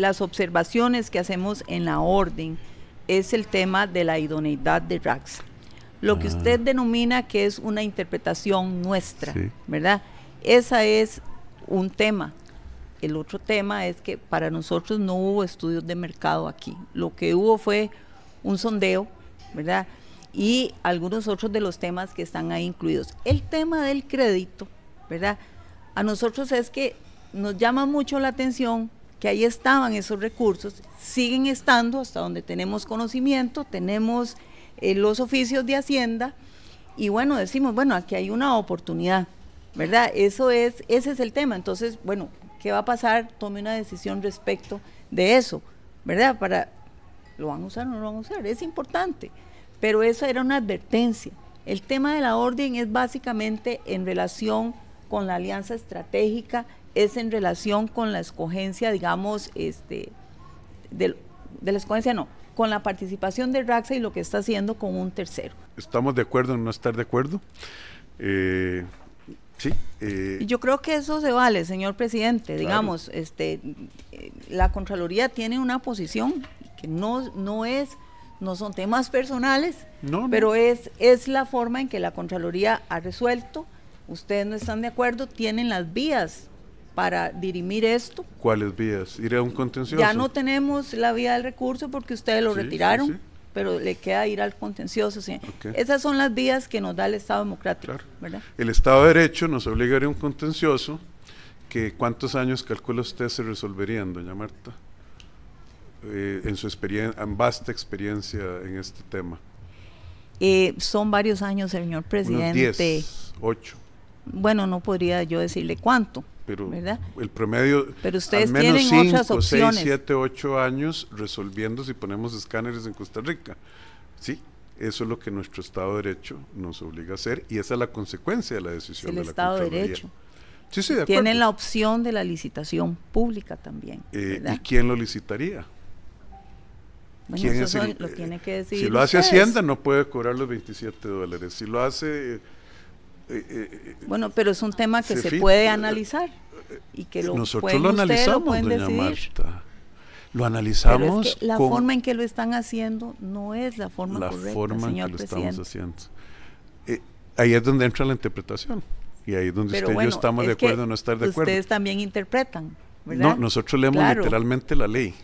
las observaciones que hacemos en la orden es el tema de la idoneidad de Rax. Lo que ah. usted denomina que es una interpretación nuestra, ¿verdad? Esa es un tema. El otro tema es que para nosotros no hubo estudios de mercado aquí. Lo que hubo fue un sondeo, ¿verdad? Y algunos otros de los temas que están ahí incluidos. El tema del crédito, ¿verdad? A nosotros es que nos llama mucho la atención que ahí estaban esos recursos, siguen estando hasta donde tenemos conocimiento, tenemos eh, los oficios de Hacienda y bueno, decimos, bueno, aquí hay una oportunidad, ¿verdad? Eso es, ese es el tema. Entonces, bueno, ¿qué va a pasar? Tome una decisión respecto de eso, ¿verdad? Para, ¿lo van a usar o no lo van a usar? Es importante, pero eso era una advertencia. El tema de la orden es básicamente en relación con la alianza estratégica es en relación con la escogencia, digamos, este, de, la escogencia no, con la participación de Raxa y lo que está haciendo con un tercero. ¿Estamos de acuerdo en no estar de acuerdo? Eh, sí. Eh. Yo creo que eso se vale, señor presidente. Digamos, este, la Contraloría tiene una posición que no, no es, no son temas personales, pero Es, es la forma en que la Contraloría ha resuelto. Ustedes no están de acuerdo, tienen las vías para dirimir esto. ¿Cuáles vías? ¿Ir a un contencioso? Ya no tenemos la vía del recurso porque ustedes lo retiraron, pero le queda ir al contencioso. Esas son las vías que nos da el Estado democrático. El Estado de Derecho nos obligaría a un contencioso que cuántos años calcula usted se resolverían, doña Marta, eh, en su experiencia, en vasta experiencia en este tema. Eh, son varios años, señor presidente. ocho. Bueno, no podría yo decirle cuánto, pero el promedio, pero ustedes menos tienen 6, 7, 8 años resolviendo si ponemos escáneres en Costa Rica. Sí, eso es lo que nuestro Estado de Derecho nos obliga a hacer y esa es la consecuencia de la decisión de la Estado de Derecho. Sí, sí, de Tienen la opción de la licitación pública también. Eh, ¿Y quién lo licitaría? lo eh, tiene que decir Si lo hace Hacienda, no puede cobrar los 27 dólares. Si lo hace bueno, pero es un tema que se, puede analizar y que Nosotros lo analizamos, doña Lo analizamos. la forma en que lo están haciendo no es la forma la forma en que lo estamos haciendo. Eh, ahí es donde entra la interpretación. Y ahí es donde usted yo estamos de acuerdo o no estar de acuerdo. Ustedes también interpretan. No, nosotros leemos literalmente la ley.